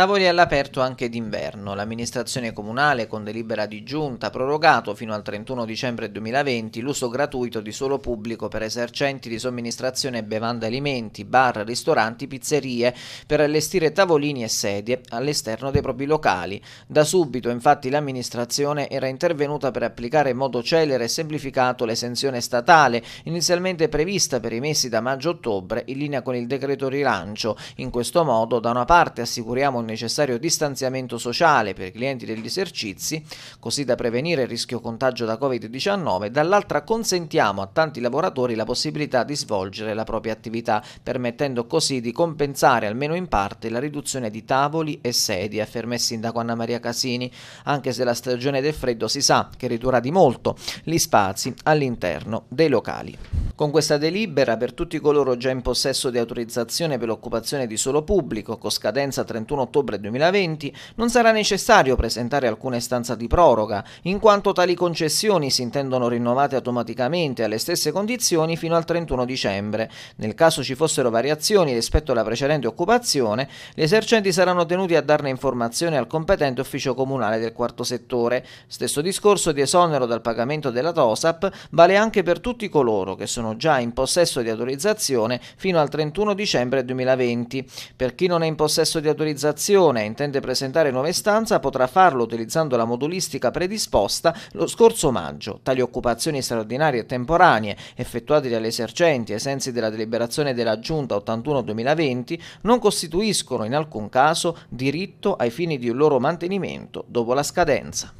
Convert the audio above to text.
Tavoli all'aperto anche d'inverno. L'amministrazione comunale, con delibera di giunta, ha prorogato fino al 31 dicembre 2020 l'uso gratuito di suolo pubblico per esercenti di somministrazione e bevande alimenti, bar, ristoranti, pizzerie, per allestire tavolini e sedie all'esterno dei propri locali. Da subito, infatti, l'amministrazione era intervenuta per applicare in modo celere e semplificato l'esenzione statale, inizialmente prevista per i mesi da maggio-ottobre, in linea con il decreto rilancio. In questo modo, da una parte assicuriamo un necessario distanziamento sociale per i clienti degli esercizi, così da prevenire il rischio contagio da Covid-19, dall'altra consentiamo a tanti lavoratori la possibilità di svolgere la propria attività, permettendo così di compensare almeno in parte la riduzione di tavoli e sedie, afferma il sindaco Anna Maria Casini, anche se la stagione del freddo si sa che ridurrà di molto gli spazi all'interno dei locali. Con questa delibera, per tutti coloro già in possesso di autorizzazione per l'occupazione di suolo pubblico, con scadenza 31 ottobre 2020, non sarà necessario presentare alcuna istanza di proroga, in quanto tali concessioni si intendono rinnovate automaticamente alle stesse condizioni fino al 31 dicembre. Nel caso ci fossero variazioni rispetto alla precedente occupazione, gli esercenti saranno tenuti a darne informazione al competente ufficio comunale del quarto settore. Stesso discorso di esonero dal pagamento della TOSAP vale anche per tutti coloro che sono sono già in possesso di autorizzazione fino al 31 dicembre 2020. Per chi non è in possesso di autorizzazione e intende presentare nuova istanza potrà farlo utilizzando la modulistica predisposta lo scorso maggio. Tali occupazioni straordinarie e temporanee effettuate dagli esercenti ai sensi della deliberazione della Giunta 81-2020 non costituiscono in alcun caso diritto ai fini di un loro mantenimento dopo la scadenza.